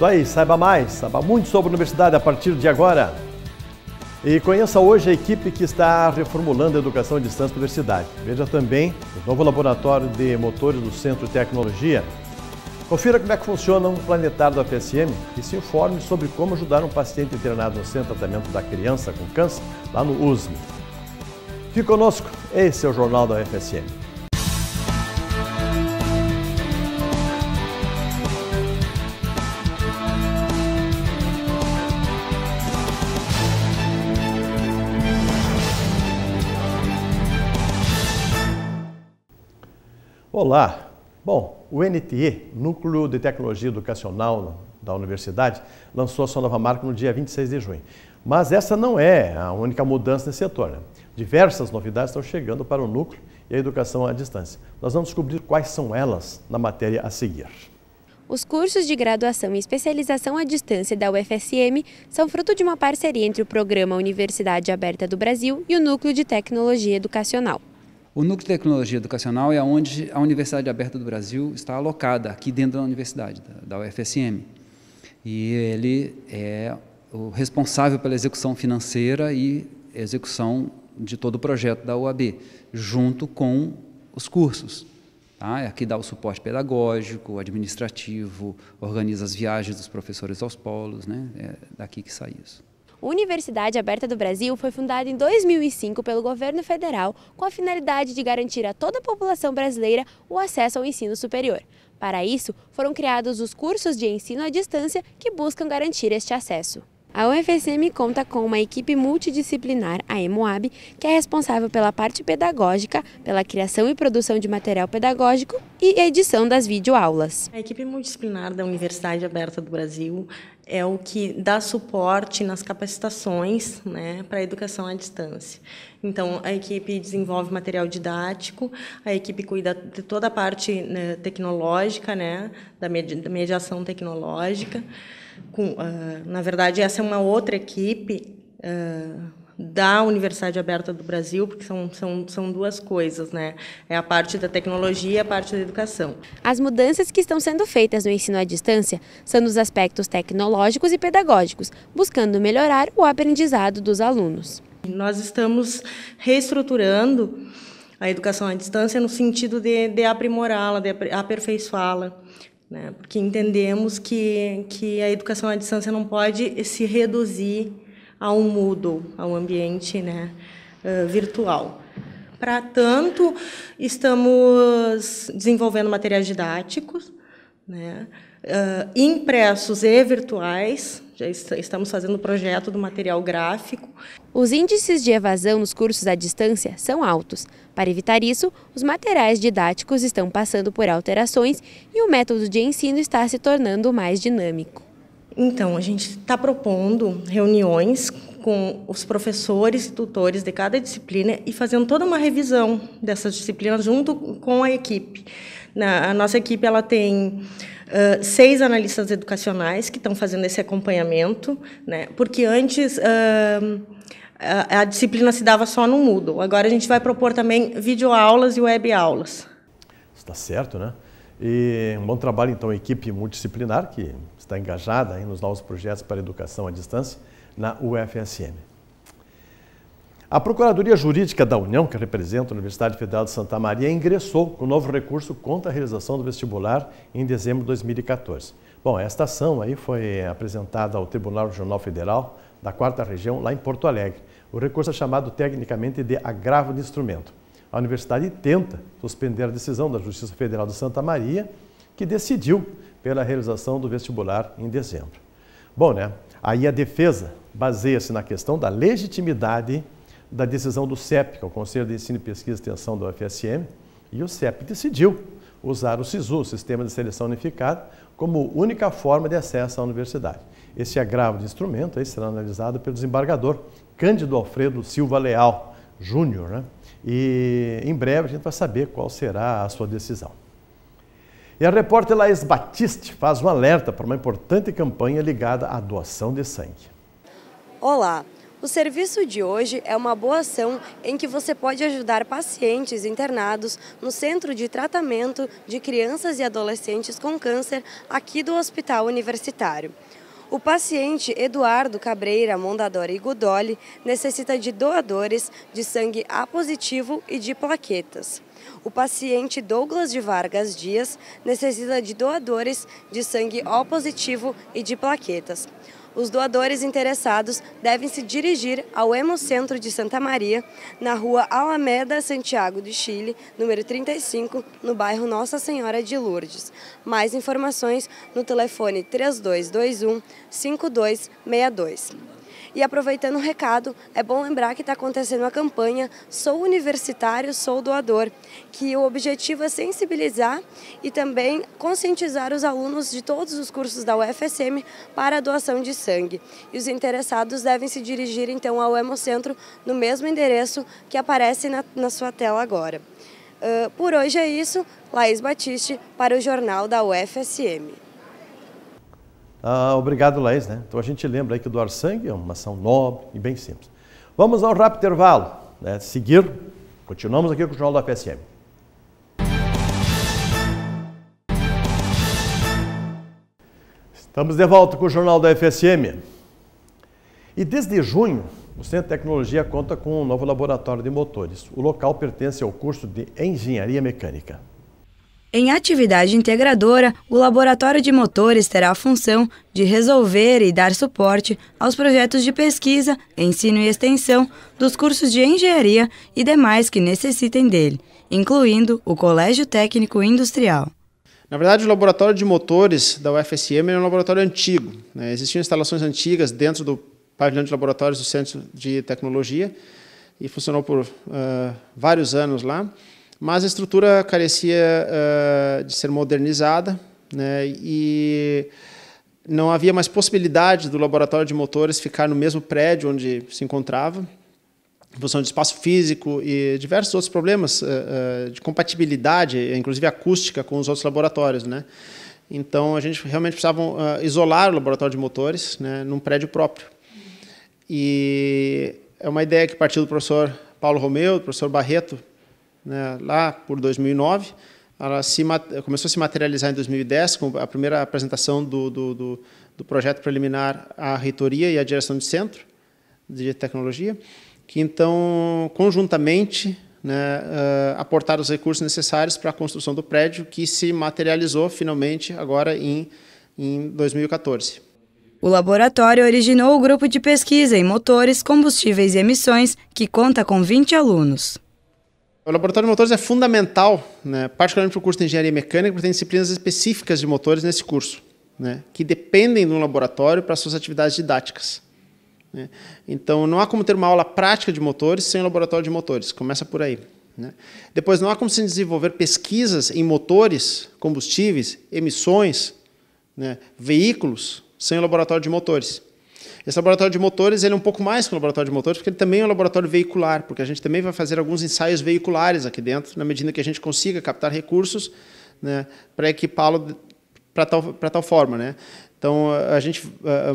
Isso aí, saiba mais, saiba muito sobre a universidade a partir de agora. E conheça hoje a equipe que está reformulando a educação à distância da universidade. Veja também o novo laboratório de motores do Centro de Tecnologia. Confira como é que funciona um planetário da FSM e se informe sobre como ajudar um paciente internado no Centro de Tratamento da Criança com Câncer, lá no USM. Fique conosco, esse é o Jornal da UFSM. Olá! Bom, o NTE, Núcleo de Tecnologia Educacional da Universidade, lançou a sua nova marca no dia 26 de junho. Mas essa não é a única mudança nesse setor. Né? Diversas novidades estão chegando para o núcleo e a educação à distância. Nós vamos descobrir quais são elas na matéria a seguir. Os cursos de graduação e especialização à distância da UFSM são fruto de uma parceria entre o Programa Universidade Aberta do Brasil e o Núcleo de Tecnologia Educacional. O Núcleo de Tecnologia Educacional é onde a Universidade Aberta do Brasil está alocada, aqui dentro da universidade, da UFSM. E ele é o responsável pela execução financeira e execução de todo o projeto da UAB, junto com os cursos. Tá? É aqui dá o suporte pedagógico, administrativo, organiza as viagens dos professores aos polos, né? é daqui que sai isso. Universidade Aberta do Brasil foi fundada em 2005 pelo governo federal com a finalidade de garantir a toda a população brasileira o acesso ao ensino superior. Para isso, foram criados os cursos de ensino à distância que buscam garantir este acesso. A UFSM conta com uma equipe multidisciplinar, a EMOAB, que é responsável pela parte pedagógica, pela criação e produção de material pedagógico e edição das videoaulas. A equipe multidisciplinar da Universidade Aberta do Brasil é o que dá suporte nas capacitações né, para a educação à distância. Então, a equipe desenvolve material didático, a equipe cuida de toda a parte né, tecnológica, né, da mediação tecnológica. Com, uh, na verdade, essa é uma outra equipe uh, da Universidade Aberta do Brasil, porque são, são, são duas coisas, né? É a parte da tecnologia e a parte da educação. As mudanças que estão sendo feitas no ensino à distância são nos aspectos tecnológicos e pedagógicos, buscando melhorar o aprendizado dos alunos. Nós estamos reestruturando a educação à distância no sentido de, de aprimorá-la, de aperfeiçoá-la, né? Porque entendemos que, que a educação à distância não pode se reduzir a um Moodle, a um ambiente né, uh, virtual. Para tanto, estamos desenvolvendo materiais didáticos, né, uh, impressos e virtuais, já estamos fazendo o projeto do material gráfico. Os índices de evasão nos cursos à distância são altos. Para evitar isso, os materiais didáticos estão passando por alterações e o método de ensino está se tornando mais dinâmico. Então, a gente está propondo reuniões com os professores e tutores de cada disciplina e fazendo toda uma revisão dessas disciplinas junto com a equipe. Na, a nossa equipe ela tem uh, seis analistas educacionais que estão fazendo esse acompanhamento, né? porque antes uh, a, a, disciplina se dava só no Moodle. Agora a gente vai propor também videoaulas e webaulas. Está certo, né? E um bom trabalho, então, a equipe multidisciplinar que está engajada nos novos projetos para educação à distância na UFSM. A Procuradoria Jurídica da União, que representa a Universidade Federal de Santa Maria, ingressou com o novo recurso contra a realização do vestibular em dezembro de 2014. Bom, esta ação aí foi apresentada ao Tribunal Regional Federal da 4 Região, lá em Porto Alegre. O recurso é chamado tecnicamente de agravo de instrumento. A universidade tenta suspender a decisão da Justiça Federal de Santa Maria, que decidiu pela realização do vestibular em dezembro. Bom, né? Aí a defesa baseia-se na questão da legitimidade da decisão do CEP, que é o Conselho de Ensino, Pesquisa e Extensão do UFSM, e o CEP decidiu usar o SISU, Sistema de Seleção Unificado, como única forma de acesso à universidade. Esse agravo de instrumento aí será analisado pelo desembargador Cândido Alfredo Silva Leal Júnior, né? e em breve a gente vai saber qual será a sua decisão. E a repórter Laís Batiste faz um alerta para uma importante campanha ligada à doação de sangue. Olá! O serviço de hoje é uma boa ação em que você pode ajudar pacientes internados no Centro de Tratamento de Crianças e Adolescentes com Câncer aqui do Hospital Universitário. O paciente Eduardo Cabreira Mondadori Godoli necessita de doadores de sangue A positivo e de plaquetas. O paciente Douglas de Vargas Dias necessita de doadores de sangue O positivo e de plaquetas. Os doadores interessados devem se dirigir ao Hemocentro de Santa Maria, na rua Alameda Santiago do Chile, número 35, no bairro Nossa Senhora de Lourdes. Mais informações no telefone 3221 5262. E aproveitando o recado, é bom lembrar que está acontecendo a campanha Sou Universitário, Sou Doador, que o objetivo é sensibilizar e também conscientizar os alunos de todos os cursos da UFSM para a doação de sangue. E os interessados devem se dirigir então ao Hemocentro no mesmo endereço que aparece na, na sua tela agora. Uh, por hoje é isso. Laís Batiste para o Jornal da UFSM. Ah, obrigado, Laís. Né? Então a gente lembra que doar sangue é uma ação nobre e bem simples. Vamos ao rápido intervalo. Né? Seguir, continuamos aqui com o Jornal da UFSM. Estamos de volta com o Jornal da FSM. E desde junho, o Centro de Tecnologia conta com um novo laboratório de motores. O local pertence ao curso de Engenharia Mecânica. Em atividade integradora, o Laboratório de Motores terá a função de resolver e dar suporte aos projetos de pesquisa, ensino e extensão dos cursos de engenharia e demais que necessitem dele, incluindo o Colégio Técnico Industrial. Na verdade, o laboratório de motores da UFSM é um laboratório antigo. Né? Existiam instalações antigas dentro do pavilhão de laboratórios do Centro de Tecnologia e funcionou por uh, vários anos lá, mas a estrutura carecia uh, de ser modernizada né? e não havia mais possibilidade do laboratório de motores ficar no mesmo prédio onde se encontrava função de espaço físico e diversos outros problemas uh, de compatibilidade, inclusive acústica, com os outros laboratórios, né? Então a gente realmente precisava uh, isolar o laboratório de motores, né, num prédio próprio. E é uma ideia que partiu do professor Paulo Romeu, do professor Barreto, né, lá por 2009. Ela se, começou a se materializar em 2010 com a primeira apresentação do, do, do, do projeto preliminar à reitoria e à direção de centro de tecnologia que então, conjuntamente, né, uh, aportaram os recursos necessários para a construção do prédio, que se materializou finalmente agora em, em 2014. O laboratório originou o grupo de pesquisa em motores, combustíveis e emissões, que conta com 20 alunos. O laboratório de motores é fundamental, né, particularmente para o curso de engenharia mecânica, porque tem disciplinas específicas de motores nesse curso, né, que dependem do laboratório para suas atividades didáticas. Né? Então, não há como ter uma aula prática de motores sem laboratório de motores. Começa por aí. Né? Depois, não há como se desenvolver pesquisas em motores, combustíveis, emissões, né? veículos, sem laboratório de motores. Esse laboratório de motores ele é um pouco mais que um laboratório de motores, porque ele também é um laboratório veicular, porque a gente também vai fazer alguns ensaios veiculares aqui dentro, na medida que a gente consiga captar recursos né, para equipá-lo para tal, tal forma. Né? Então, a gente,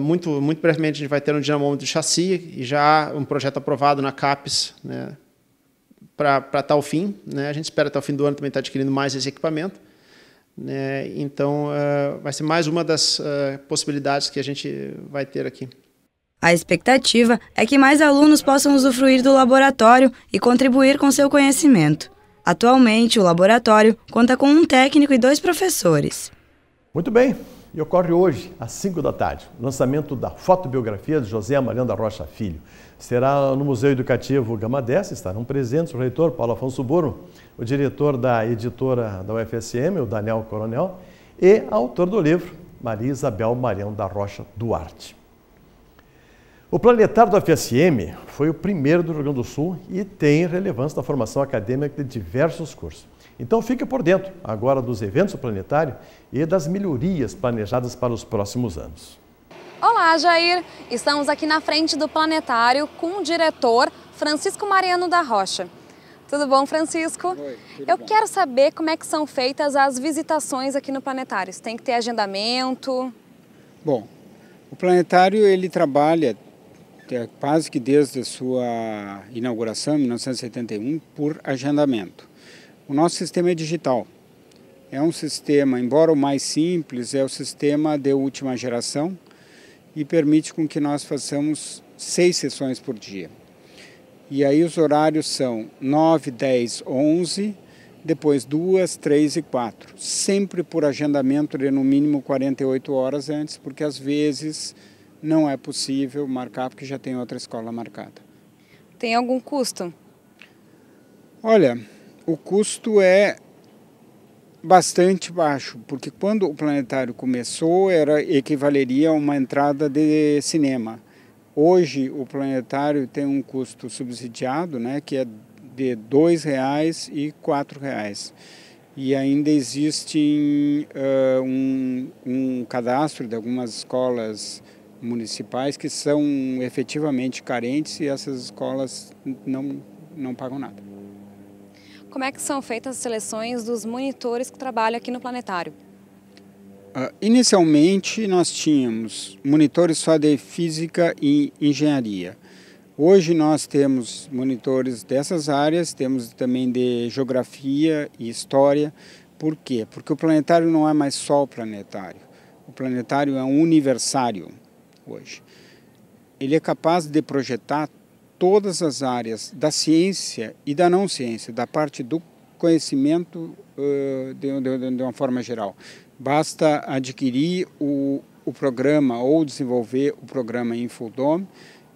muito, muito brevemente, a gente vai ter um dinamômetro de chassi e já um projeto aprovado na CAPES né, para tal fim. Né? A gente espera até o fim do ano também estar tá adquirindo mais esse equipamento. Né? Então, vai ser mais uma das possibilidades que a gente vai ter aqui. A expectativa é que mais alunos possam usufruir do laboratório e contribuir com seu conhecimento. Atualmente, o laboratório conta com um técnico e dois professores. Muito bem, e ocorre hoje, às 5 da tarde, o lançamento da fotobiografia de José da Rocha Filho. Será no Museu Educativo Gama 10, estarão presentes o reitor Paulo Afonso Buro, o diretor da editora da UFSM, o Daniel Coronel, e autor do livro, Maria Isabel Marião da Rocha Duarte. O Planetário da UFSM foi o primeiro do Rio Grande do Sul e tem relevância na formação acadêmica de diversos cursos. Então fica por dentro agora dos eventos planetários planetário e das melhorias planejadas para os próximos anos. Olá, Jair! Estamos aqui na frente do planetário com o diretor Francisco Mariano da Rocha. Tudo bom, Francisco? Oi, Eu bom. quero saber como é que são feitas as visitações aqui no planetário. tem que ter agendamento? Bom, o planetário ele trabalha é, quase que desde a sua inauguração, em 1971, por agendamento. O nosso sistema é digital. É um sistema, embora o mais simples, é o sistema de última geração e permite com que nós façamos seis sessões por dia. E aí os horários são 9, 10, 11, depois 2, 3 e 4. Sempre por agendamento de no mínimo 48 horas antes, porque às vezes não é possível marcar porque já tem outra escola marcada. Tem algum custo? Olha, o custo é bastante baixo, porque quando o planetário começou era equivaleria a uma entrada de cinema. Hoje o planetário tem um custo subsidiado, né, que é de R$ 2,00 e R$ reais. E ainda existe uh, um, um cadastro de algumas escolas municipais que são efetivamente carentes e essas escolas não, não pagam nada. Como é que são feitas as seleções dos monitores que trabalham aqui no planetário? Uh, inicialmente nós tínhamos monitores só de física e engenharia. Hoje nós temos monitores dessas áreas, temos também de geografia e história. Por quê? Porque o planetário não é mais só o planetário. O planetário é um universário hoje. Ele é capaz de projetar todas as áreas da ciência e da não ciência, da parte do conhecimento de, uma forma geral. Basta adquirir o, o programa ou desenvolver o programa em Fuldom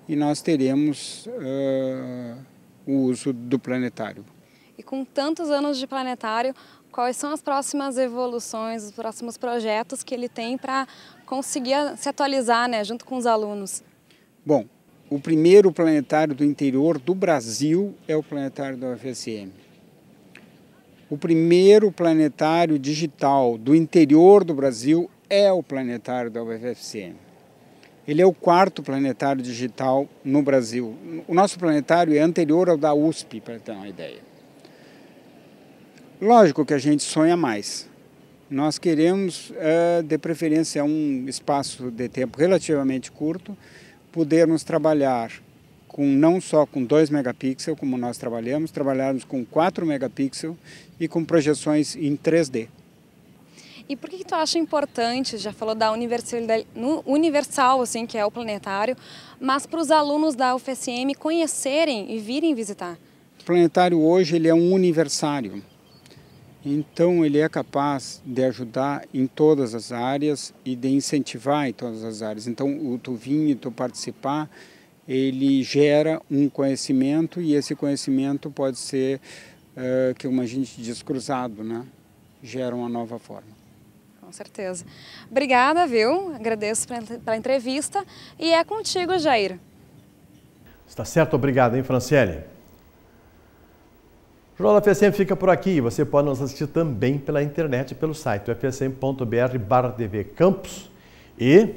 e nós teremos uh, o uso do planetário. E com tantos anos de planetário, quais são as próximas evoluções, os próximos projetos que ele tem para conseguir se atualizar né, junto com os alunos? Bom, o primeiro planetário do interior do Brasil é o planetário da UFSM. O primeiro planetário digital do interior do Brasil é o planetário da UFSM. Ele é o quarto planetário digital no Brasil. O nosso planetário é anterior ao da USP, para ter uma ideia. Lógico que a gente sonha mais. Nós queremos, eh, de preferência, um espaço de tempo relativamente curto podermos trabalhar com não só com 2 megapixels, como nós trabalhamos, trabalharmos com 4 megapixels e com projeções em 3D. E por que, que tu acha importante, já falou da universal, assim, que é o planetário, mas para os alunos da UFSM conhecerem e virem visitar? O planetário hoje ele é um universário. Então ele é capaz de ajudar em todas as áreas e de incentivar em todas as áreas. Então o tu vir e tu participar, ele gera um conhecimento e esse conhecimento pode ser, uh, que uma gente diz, cruzado, né? Gera uma nova forma. Com certeza. Obrigada, viu? Agradeço pela entrevista e é contigo, Jair. Está certo, obrigado, hein, Franciele? O Jornal da FSM fica por aqui. Você pode nos assistir também pela internet, pelo site fsm.br tvcampus E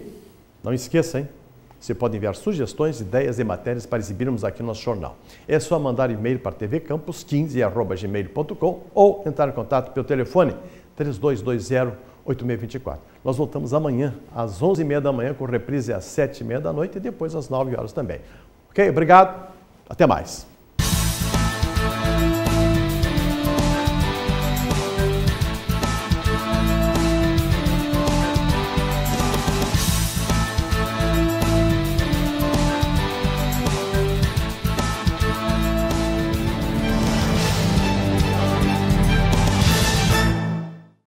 não esqueça, hein? Você pode enviar sugestões, ideias e matérias para exibirmos aqui no nosso jornal. É só mandar e-mail para tvcampus 15gmailcom ou entrar em contato pelo telefone 3220-8624. Nós voltamos amanhã, às 11h30 da manhã, com reprise às 7h30 da noite e depois às 9 horas também. Ok? Obrigado. Até mais.